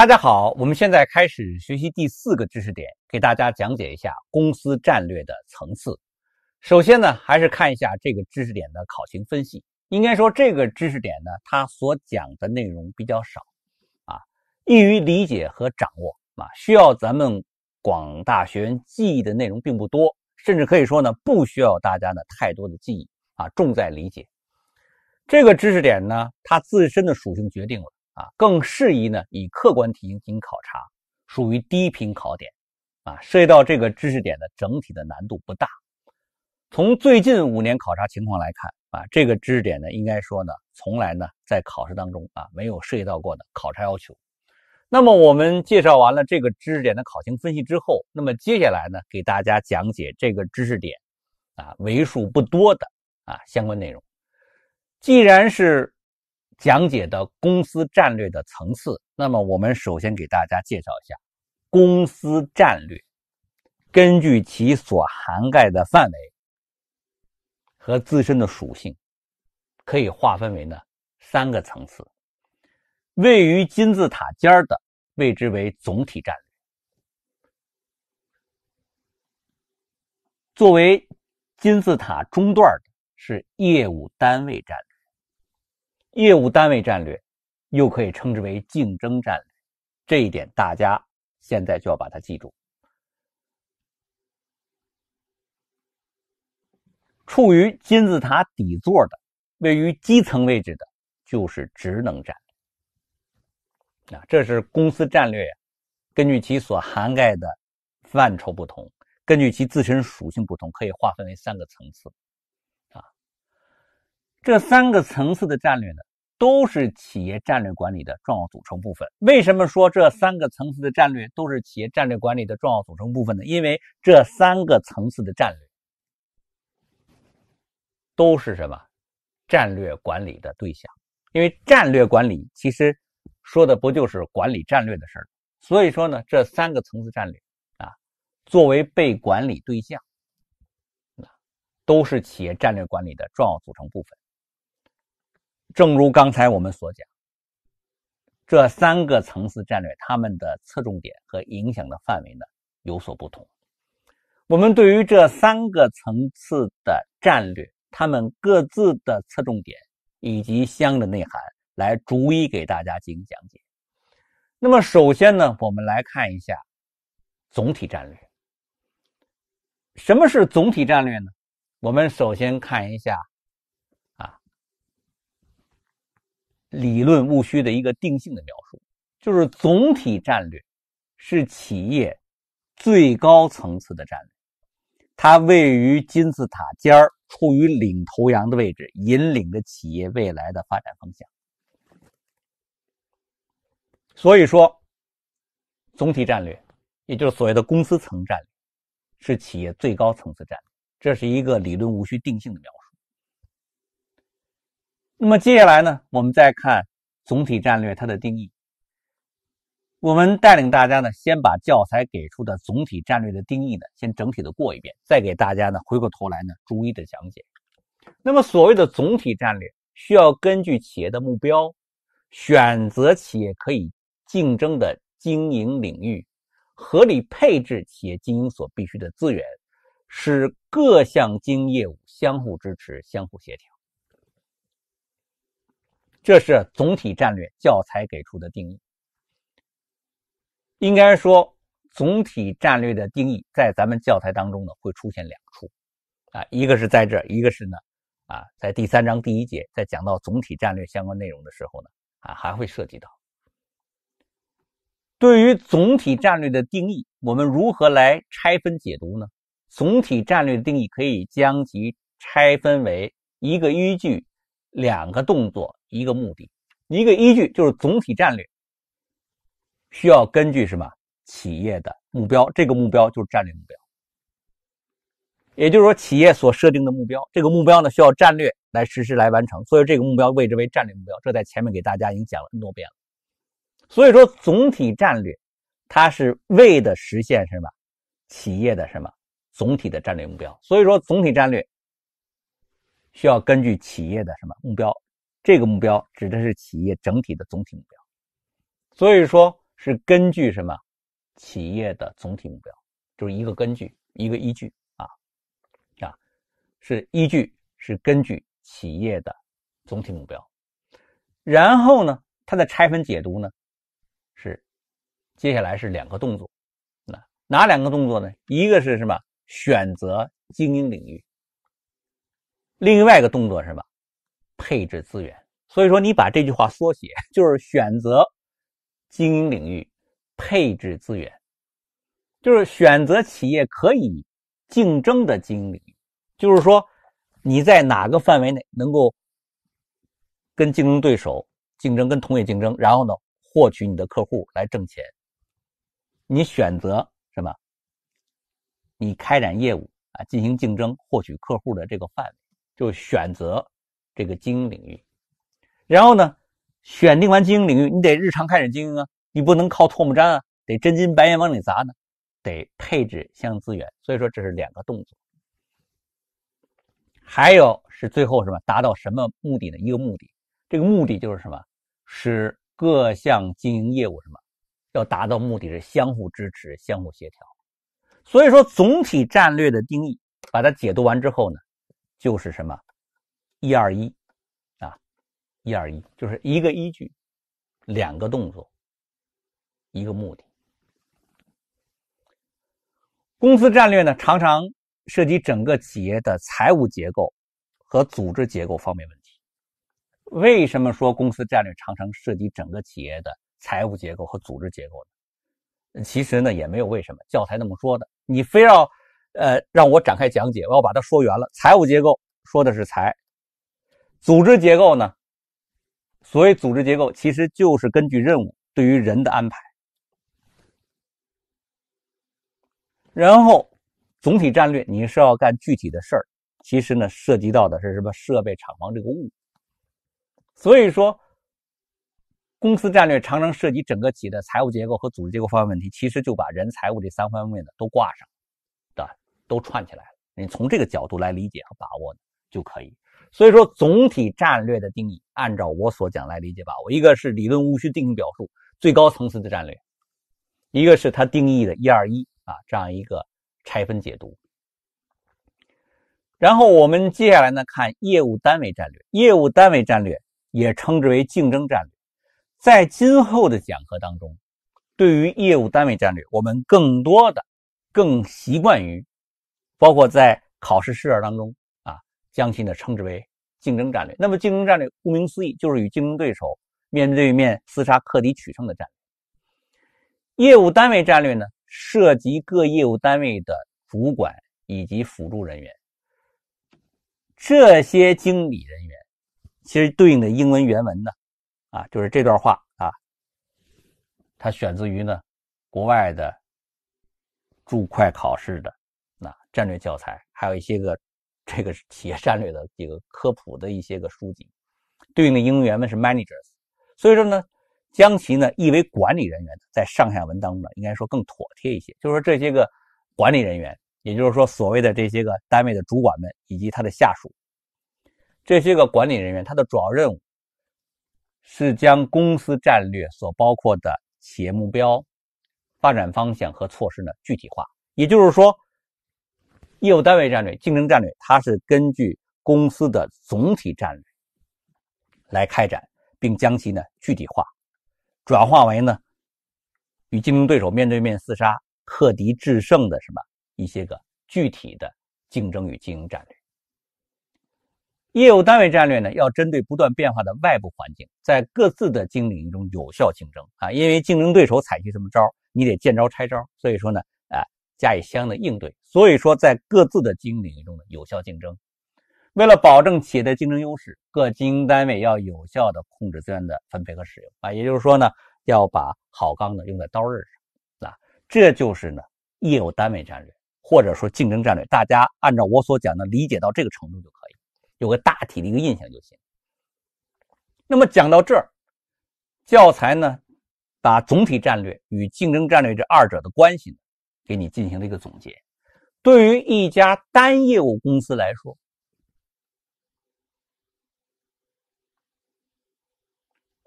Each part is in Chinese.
大家好，我们现在开始学习第四个知识点，给大家讲解一下公司战略的层次。首先呢，还是看一下这个知识点的考情分析。应该说，这个知识点呢，它所讲的内容比较少，啊，易于理解和掌握啊，需要咱们广大学员记忆的内容并不多，甚至可以说呢，不需要大家的太多的记忆啊，重在理解。这个知识点呢，它自身的属性决定了。啊，更适宜呢以客观题型进行考察，属于低频考点。啊，涉及到这个知识点的整体的难度不大。从最近五年考察情况来看，啊，这个知识点呢，应该说呢，从来呢在考试当中啊没有涉及到过的考察要求。那么我们介绍完了这个知识点的考情分析之后，那么接下来呢，给大家讲解这个知识点，啊，为数不多的啊相关内容。既然是。讲解的公司战略的层次，那么我们首先给大家介绍一下公司战略。根据其所涵盖的范围和自身的属性，可以划分为呢三个层次。位于金字塔尖儿的，谓之为总体战略；作为金字塔中段的是业务单位战。业务单位战略又可以称之为竞争战略，这一点大家现在就要把它记住。处于金字塔底座的、位于基层位置的，就是职能战略。啊，这是公司战略，根据其所涵盖的范畴不同，根据其自身属性不同，可以划分为三个层次。这三个层次的战略呢，都是企业战略管理的重要组成部分。为什么说这三个层次的战略都是企业战略管理的重要组成部分呢？因为这三个层次的战略都是什么？战略管理的对象。因为战略管理其实说的不就是管理战略的事儿。所以说呢，这三个层次战略啊，作为被管理对象，都是企业战略管理的重要组成部分。正如刚才我们所讲，这三个层次战略，它们的侧重点和影响的范围呢有所不同。我们对于这三个层次的战略，它们各自的侧重点以及相应的内涵，来逐一给大家进行讲解。那么，首先呢，我们来看一下总体战略。什么是总体战略呢？我们首先看一下。理论务虚的一个定性的描述，就是总体战略是企业最高层次的战略，它位于金字塔尖儿，处于领头羊的位置，引领着企业未来的发展方向。所以说，总体战略，也就是所谓的公司层战略，是企业最高层次战略，这是一个理论无需定性的描述。那么接下来呢，我们再看总体战略它的定义。我们带领大家呢，先把教材给出的总体战略的定义呢，先整体的过一遍，再给大家呢，回过头来呢，逐一的讲解。那么所谓的总体战略，需要根据企业的目标，选择企业可以竞争的经营领域，合理配置企业经营所必需的资源，使各项经营业务相互支持、相互协调。这是总体战略教材给出的定义。应该说，总体战略的定义在咱们教材当中呢会出现两处，啊，一个是在这，一个是呢，啊，在第三章第一节在讲到总体战略相关内容的时候呢，啊，还会涉及到对于总体战略的定义，我们如何来拆分解读呢？总体战略的定义可以将其拆分为一个依据，两个动作。一个目的，一个依据就是总体战略，需要根据什么企业的目标？这个目标就是战略目标，也就是说企业所设定的目标，这个目标呢需要战略来实施来完成，所以这个目标位置为战略目标，这在前面给大家已经讲了 n 多遍了。所以说总体战略，它是为的实现什么企业的什么总体的战略目标？所以说总体战略需要根据企业的什么目标？这个目标指的是企业整体的总体目标，所以说是根据什么企业的总体目标，就是一个根据一个依据啊啊，是依据是根据企业的总体目标，然后呢，它的拆分解读呢是接下来是两个动作，那哪两个动作呢？一个是什么选择精英领域，另外一个动作什么？配置资源，所以说你把这句话缩写就是选择经营领域，配置资源，就是选择企业可以竞争的经营领域。就是说你在哪个范围内能够跟竞争对手竞争，跟同业竞争，然后呢获取你的客户来挣钱。你选择什么？你开展业务啊，进行竞争，获取客户的这个范围，就选择。这个经营领域，然后呢，选定完经营领域，你得日常开始经营啊，你不能靠唾沫粘啊，得真金白银往里砸呢，得配置相应资源。所以说这是两个动作。还有是最后什么达到什么目的呢？一个目的，这个目的就是什么，使各项经营业务什么要达到目的，是相互支持、相互协调。所以说总体战略的定义，把它解读完之后呢，就是什么？一二一，啊，一二一，就是一个依据，两个动作，一个目的。公司战略呢，常常涉及整个企业的财务结构和组织结构方面问题。为什么说公司战略常常涉及整个企业的财务结构和组织结构呢？其实呢，也没有为什么。教材那么说的，你非要呃让我展开讲解，我要把它说圆了。财务结构说的是财。组织结构呢？所谓组织结构，其实就是根据任务对于人的安排。然后，总体战略你是要干具体的事儿，其实呢，涉及到的是什么设备、厂房这个物。所以说，公司战略常常涉及整个企业的财务结构和组织结构方面问题，其实就把人、财务这三方面呢都挂上，的都串起来了。你从这个角度来理解和把握就可以。所以说，总体战略的定义，按照我所讲来理解吧。我一个是理论无需定义表述，最高层次的战略；一个是它定义的“一、二、一”啊，这样一个拆分解读。然后我们接下来呢，看业务单位战略。业务单位战略也称之为竞争战略。在今后的讲课当中，对于业务单位战略，我们更多的、更习惯于，包括在考试试卷当中。将其呢称之为竞争战略。那么，竞争战略顾名思义就是与竞争对手面对面厮杀、克敌取胜的战。业务单位战略呢，涉及各业务单位的主管以及辅助人员。这些经理人员，其实对应的英文原文呢，啊，就是这段话啊。它选自于呢国外的注会考试的那战略教材，还有一些个。这个企业战略的这个科普的一些个书籍，对应的英文原文是 managers，所以说呢，将其呢译为管理人员，在上下文当中呢，应该说更妥帖一些。就是说这些个管理人员，也就是说所谓的这些个单位的主管们以及他的下属，这些个管理人员他的主要任务是将公司战略所包括的企业目标、发展方向和措施呢具体化。也就是说。业务单位战略、竞争战略，它是根据公司的总体战略来开展，并将其呢具体化，转化为呢与竞争对手面对面厮杀、克敌制胜的什么一些个具体的竞争与经营战略。业务单位战略呢，要针对不断变化的外部环境，在各自的经营中有效竞争啊，因为竞争对手采取什么招，你得见招拆招，所以说呢。加以相应的应对，所以说在各自的经营领域中的有效竞争，为了保证企业的竞争优势，各经营单位要有效的控制资源的分配和使用啊，也就是说呢，要把好钢呢用在刀刃上啊，这就是呢业务单位战略或者说竞争战略，大家按照我所讲的理解到这个程度就可以，有个大体的一个印象就行。那么讲到这儿，教材呢把总体战略与竞争战略这二者的关系。给你进行了一个总结。对于一家单业务公司来说，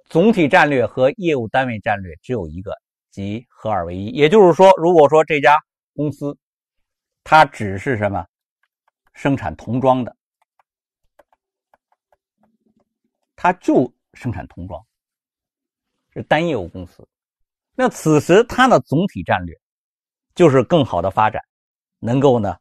总体战略和业务单位战略只有一个，即合二为一。也就是说，如果说这家公司它只是什么生产童装的，它就生产童装，是单业务公司。那此时它的总体战略。就是更好的发展，能够呢，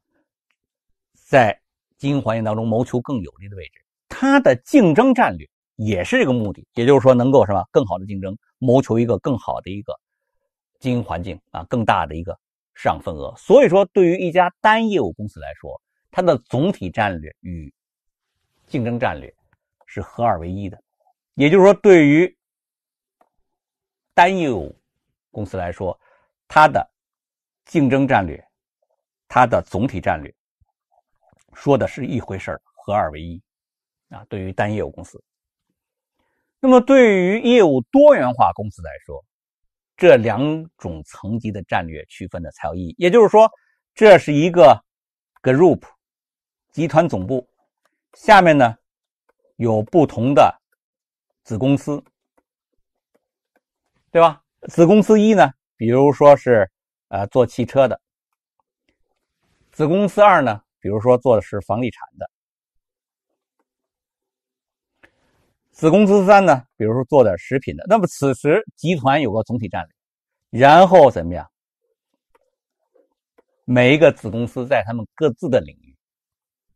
在经营环境当中谋求更有利的位置。它的竞争战略也是这个目的，也就是说能够什么更好的竞争，谋求一个更好的一个经营环境啊，更大的一个市场份额。所以说，对于一家单业务公司来说，它的总体战略与竞争战略是合二为一的。也就是说，对于单业务公司来说，它的。竞争战略，它的总体战略说的是一回事合二为一啊。对于单业务公司，那么对于业务多元化公司来说，这两种层级的战略区分的才有意义。也就是说，这是一个 group 集团总部，下面呢有不同的子公司，对吧？子公司一呢，比如说是。呃，做汽车的子公司二呢，比如说做的是房地产的；子公司三呢，比如说做点食品的。那么此时集团有个总体战略，然后怎么样？每一个子公司在他们各自的领域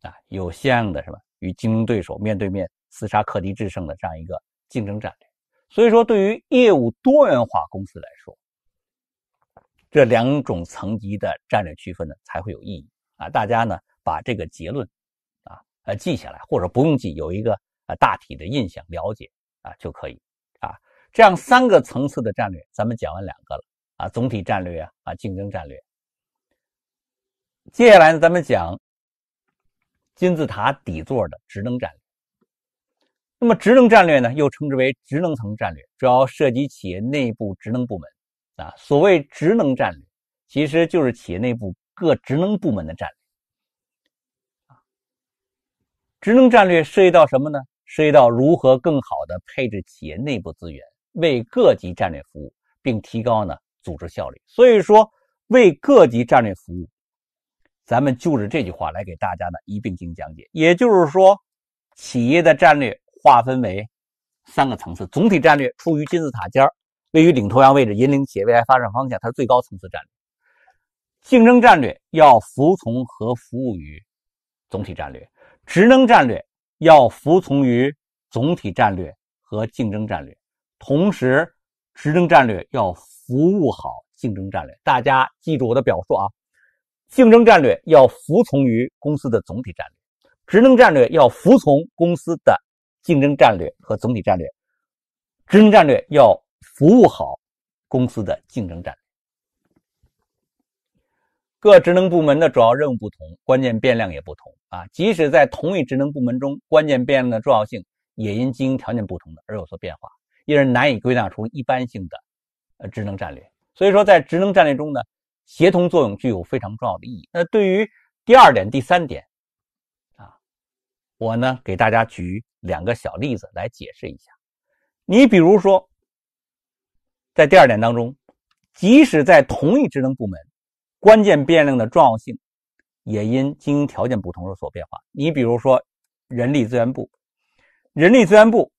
啊，有相应的什么与竞争对手面对面厮杀、克敌制胜的这样一个竞争战略。所以说，对于业务多元化公司来说。这两种层级的战略区分呢，才会有意义啊！大家呢把这个结论，啊，呃记下来，或者不用记，有一个啊大体的印象了解啊就可以啊。这样三个层次的战略，咱们讲完两个了啊，总体战略啊，竞争战略。接下来呢，咱们讲金字塔底座的职能战略。那么职能战略呢，又称之为职能层战略，主要涉及企业内部职能部门。啊，所谓职能战略，其实就是企业内部各职能部门的战略。啊，职能战略涉及到什么呢？涉及到如何更好的配置企业内部资源，为各级战略服务，并提高呢组织效率。所以说，为各级战略服务，咱们就着这句话来给大家呢一并进行讲解。也就是说，企业的战略划分为三个层次：总体战略处于金字塔尖儿。位于领头羊位置，引领企业未来发展方向，它是最高层次战略。竞争战略要服从和服务于总体战略，职能战略要服从于总体战略和竞争战略，同时职能战略要服务好竞争战略。大家记住我的表述啊：竞争战略要服从于公司的总体战略，职能战略要服从公司的竞争战略和总体战略，职能战略要。服务好公司的竞争战略，各职能部门的主要任务不同，关键变量也不同啊。即使在同一职能部门中，关键变量的重要性也因经营条件不同而有所变化，因而难以归纳出一般性的呃职能战略。所以说，在职能战略中呢，协同作用具有非常重要的意义。那对于第二点、第三点啊，我呢给大家举两个小例子来解释一下。你比如说。在第二点当中，即使在同一职能部门，关键变量的重要性也因经营条件不同而所变化。你比如说，人力资源部，人力资源部，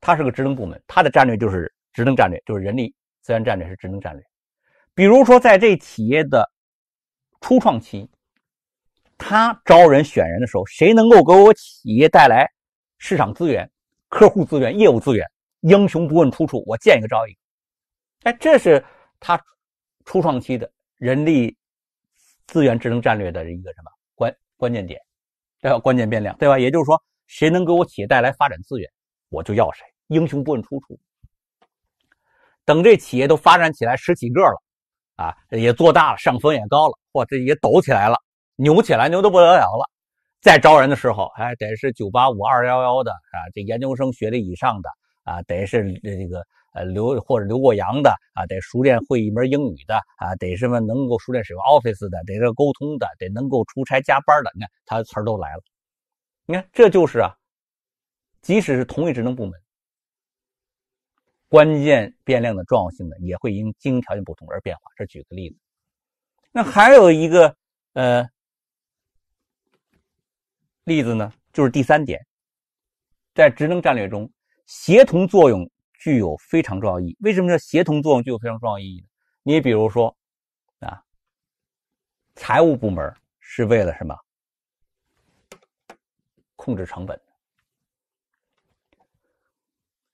它是个职能部门，它的战略就是职能战略，就是人力资源战略是职能战略。比如说，在这企业的初创期，他招人选人的时候，谁能够给我企业带来市场资源、客户资源、业务资源，英雄不问出处，我见一个招一个。哎，这是他初创期的人力资源智能战略的一个什么关关键点，要关键变量，对吧？也就是说，谁能给我企业带来发展资源，我就要谁。英雄不问出处。等这企业都发展起来十几个了啊，也做大了，上风也高了，或这也抖起来了，牛起来，牛的不得了了。再招人的时候，还得是九八五、二幺幺的啊，这研究生学历以上的啊，得是这个。呃，留或者留过洋的啊，得熟练会一门英语的啊，得什么能够熟练使用 Office 的，得这沟通的，得能够出差加班的，你看，他的词儿都来了。你看，这就是啊，即使是同一职能部门，关键变量的重要性呢，也会因经营条件不同而变化。这举个例子。那还有一个呃例子呢，就是第三点，在职能战略中，协同作用。具有非常重要意义。为什么叫协同作用具有非常重要意义呢？你比如说，啊，财务部门是为了什么？控制成本。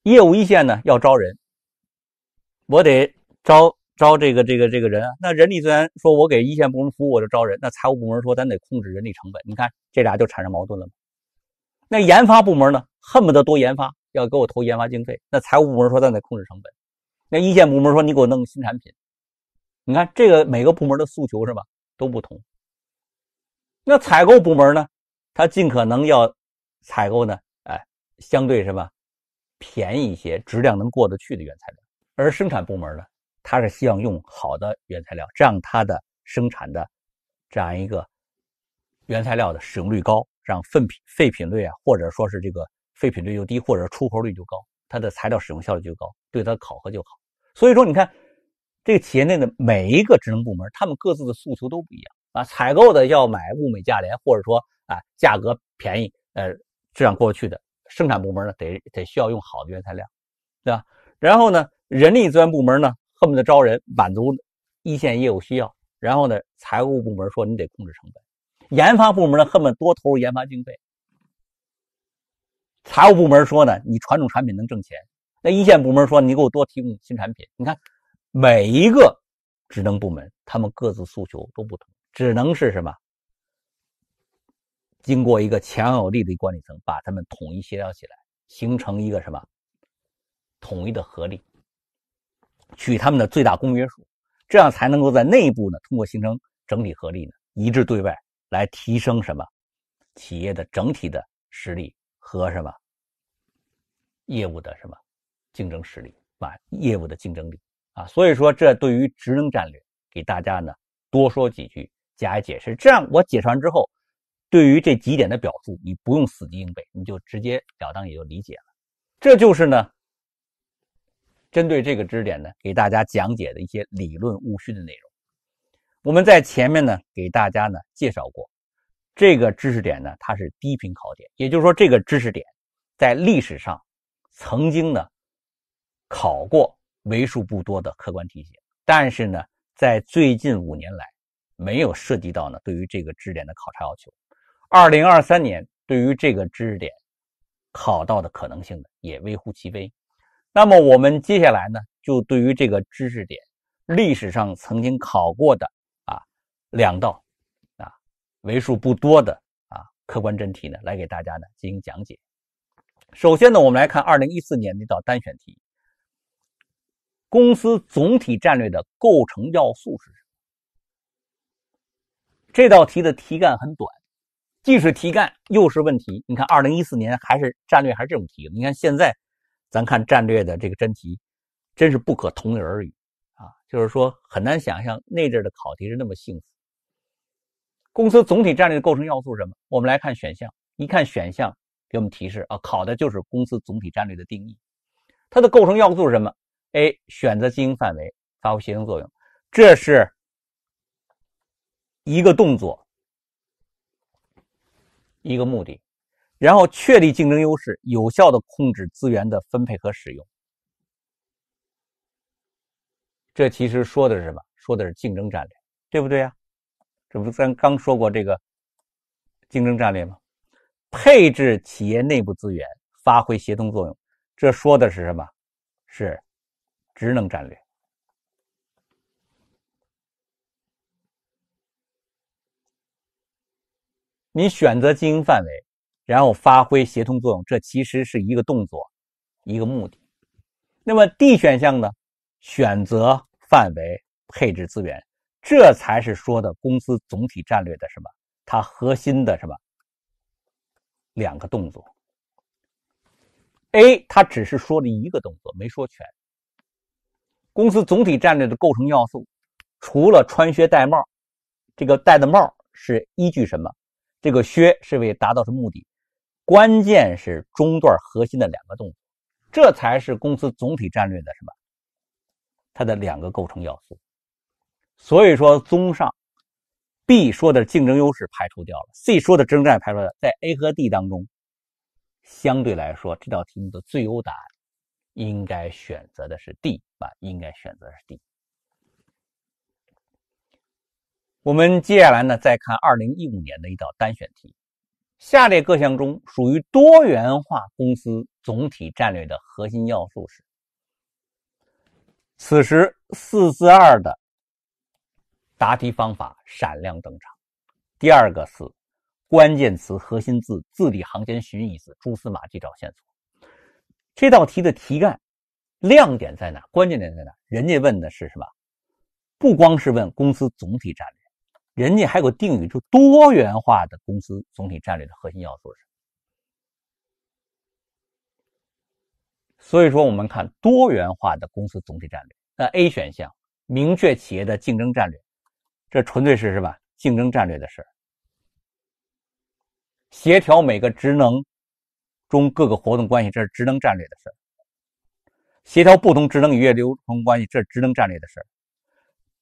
业务一线呢要招人，我得招招这个这个这个人啊。那人力资源说，我给一线部门服务，我就招人。那财务部门说，咱得控制人力成本。你看，这俩就产生矛盾了那研发部门呢，恨不得多研发。要给我投研发经费，那财务部门说咱得控制成本；那一线部门说你给我弄新产品。你看这个每个部门的诉求是吧，都不同。那采购部门呢，他尽可能要采购呢，哎，相对什么便宜一些、质量能过得去的原材料。而生产部门呢，他是希望用好的原材料，这样他的生产的这样一个原材料的使用率高，让废品废品率啊，或者说是这个。废品率就低，或者出口率就高，它的材料使用效率就高，对它考核就好。所以说，你看这个企业内的每一个职能部门，他们各自的诉求都不一样啊。采购的要买物美价廉，或者说啊价格便宜，呃质量过得去的。生产部门呢，得得需要用好的原材料，对吧？然后呢，人力资源部门呢，恨不得招人满足一线业务需要。然后呢，财务部门说你得控制成本，研发部门呢恨不得多投入研发经费。财务部门说呢，你传统产品能挣钱；那一线部门说，你给我多提供新产品。你看，每一个职能部门，他们各自诉求都不同，只能是什么？经过一个强有力的管理层，把他们统一协调起来，形成一个什么？统一的合力，取他们的最大公约数，这样才能够在内部呢，通过形成整体合力呢，一致对外来提升什么？企业的整体的实力。和什么业务的什么竞争实力，把业务的竞争力啊，所以说这对于职能战略，给大家呢多说几句加以解释。这样我解释完之后，对于这几点的表述，你不用死记硬背，你就直接了当也就理解了。这就是呢，针对这个知识点呢，给大家讲解的一些理论务虚的内容。我们在前面呢，给大家呢介绍过。这个知识点呢，它是低频考点，也就是说，这个知识点在历史上曾经呢考过为数不多的客观题型，但是呢，在最近五年来没有涉及到呢对于这个知识点的考察要求。二零二三年对于这个知识点考到的可能性呢也微乎其微。那么我们接下来呢，就对于这个知识点历史上曾经考过的啊两道。为数不多的啊，客观真题呢，来给大家呢进行讲解。首先呢，我们来看二零一四年那道单选题：公司总体战略的构成要素是什么？这道题的题干很短，既是题干又是问题。你看，二零一四年还是战略还是这种题。你看现在，咱看战略的这个真题，真是不可同日而语啊！就是说，很难想象那阵的考题是那么幸福。公司总体战略的构成要素是什么？我们来看选项，一看选项给我们提示啊，考的就是公司总体战略的定义，它的构成要素是什么？A 选择经营范围，发挥协同作用，这是一个动作，一个目的，然后确立竞争优势，有效的控制资源的分配和使用，这其实说的是什么？说的是竞争战略，对不对呀？这不，咱刚说过这个竞争战略吗？配置企业内部资源，发挥协同作用，这说的是什么？是职能战略。你选择经营范围，然后发挥协同作用，这其实是一个动作，一个目的。那么 D 选项呢？选择范围，配置资源。这才是说的公司总体战略的什么？它核心的什么两个动作？A，它只是说了一个动作，没说全。公司总体战略的构成要素，除了穿靴戴帽，这个戴的帽是依据什么？这个靴是为达到什么目的？关键是中段核心的两个动作，这才是公司总体战略的什么？它的两个构成要素。所以说，综上，B 说的竞争优势排除掉了，C 说的征战排除了，在 A 和 D 当中，相对来说，这道题目的最优答案应该选择的是 D 啊，应该选择是 D。我们接下来呢，再看二零一五年的一道单选题，下列各项中属于多元化公司总体战略的核心要素是？此时四四二的。答题方法闪亮登场。第二个是关键词、核心字，字里行间寻意字，蛛丝马迹找线索。这道题的题干亮点在哪？关键点在哪？人家问的是什么？不光是问公司总体战略，人家还有定语，就多元化的公司总体战略的核心要素是所以说，我们看多元化的公司总体战略，那 A 选项明确企业的竞争战略。这纯粹是什么竞争战略的事协调每个职能中各个活动关系，这是职能战略的事协调不同职能与业流程关系，这是职能战略的事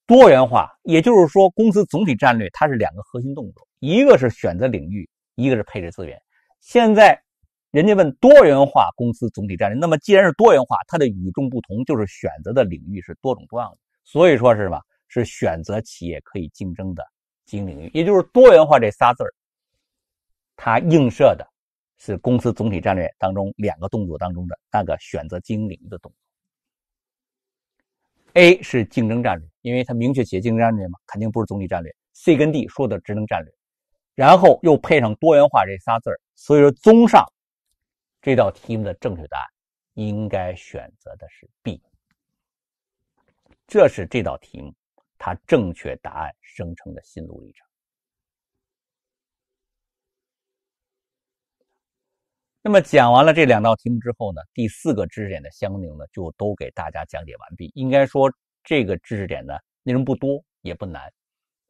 多元化，也就是说，公司总体战略它是两个核心动作：一个是选择领域，一个是配置资源。现在人家问多元化公司总体战略，那么既然是多元化，它的与众不同就是选择的领域是多种多样的。所以说是什么？是选择企业可以竞争的经营领域，也就是多元化这仨字儿，它映射的是公司总体战略当中两个动作当中的那个选择经营领域的动作。A 是竞争战略，因为它明确企业竞争战略嘛，肯定不是总体战略。C 跟 D 说的职能战略，然后又配上多元化这仨字儿，所以说综上，这道题目的正确答案应该选择的是 B。这是这道题目。它正确答案生成的心路历程。那么讲完了这两道题目之后呢，第四个知识点的相应呢就都给大家讲解完毕。应该说这个知识点呢内容不多也不难，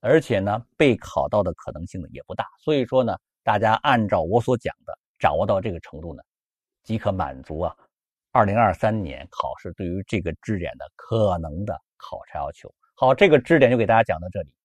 而且呢被考到的可能性呢也不大。所以说呢，大家按照我所讲的掌握到这个程度呢，即可满足啊二零二三年考试对于这个知识点的可能的考察要求。好，这个知识点就给大家讲到这里。